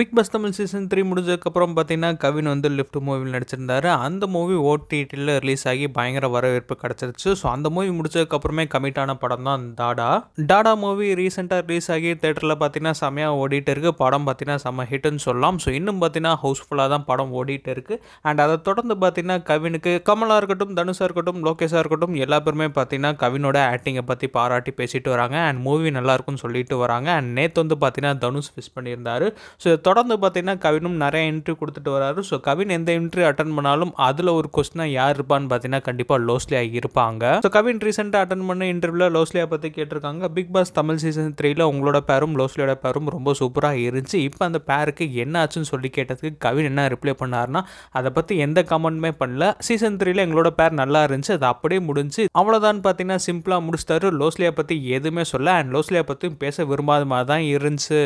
big Boss Tamil season three முடிஞ்சதுக்கப்புறம் பார்த்தீங்கன்னா கவின் வந்து லிஃப்ட் மூவியில் நடிச்சிருந்தாரு அந்த மூவி ஓடிடியில் ரிலீஸ் ஆகி பயங்கர வரவேற்பு கிடச்சிருச்சு ஸோ அந்த மூவி முடிச்சதுக்கப்புறமே கமிட்டான படம் தான் டாடா டாடா மூவி ரீசெண்டாக ரிலீஸ் ஆகி தேட்டரில் பார்த்தீங்கன்னா செம்மையாக ஓடிட்டு இருக்குது படம் பார்த்தீங்கன்னா செம்ம ஹிட்னு சொல்லலாம் ஸோ இன்னும் பார்த்தீங்கன்னா ஹவுஸ்ஃபுல்லாக தான் படம் ஓடிட்டு இருக்குது அண்ட் அதை தொடர்ந்து பார்த்தீங்கன்னா கவினுக்கு கமலாக இருக்கட்டும் தனுஷாக இருக்கட்டும் லோகேஷாக இருக்கட்டும் எல்லா பேருமே பார்த்தீங்கன்னா கவினோட ஆக்டிங்கை பற்றி பாராட்டி பேசிட்டு வராங்க அண்ட் மூவி நல்லாயிருக்குன்னு சொல்லிட்டு வராங்க அண்ட் நேற்று வந்து பார்த்தீங்கன்னா தனுஷ் ஃபிஸ் பண்ணியிருந்தாரு ஸோ தொடர்ந்து பார்த்தீங்கன்னா கவினும் நிறைய என்ட்ரி கொடுத்துட்டு வராரு ஸோ கவின் எந்த என்ட்ரி அட்டன் பண்ணாலும் அதில் ஒரு கொஸ்டினாக யார் இருப்பான்னு பார்த்தீங்கன்னா கண்டிப்பாக லோஸ்லியாக இருப்பாங்க ஸோ கவின் ரீசெண்டாக அட்டன் பண்ண இன்டர்வியூவில் லோஸ்லியா பற்றி கேட்டிருக்காங்க பிக் பாஸ் தமிழ் சீசன் த்ரீல உங்களோட பேரும் லோஸ்லியோட பேரும் ரொம்ப சூப்பராக இருந்துச்சு இப்போ அந்த பேருக்கு என்ன ஆச்சுன்னு சொல்லி கேட்டதுக்கு கவின் என்ன ரிப்ளை பண்ணார்னா அதை பற்றி எந்த கமெண்ட்மே பண்ணல சீசன் த்ரீல எங்களோட பேர் நல்லா இருந்துச்சு அது அப்படியே முடிஞ்சு அவ்வளோதான் பார்த்தீங்கன்னா சிம்பிளாக முடிச்சிட்டாரு லோஸ்லியா பற்றி எதுவுமே சொல்ல அண்ட் லோஸ்லியா பற்றியும் பேச விரும்பாத மாதிரி தான் இருந்துச்சு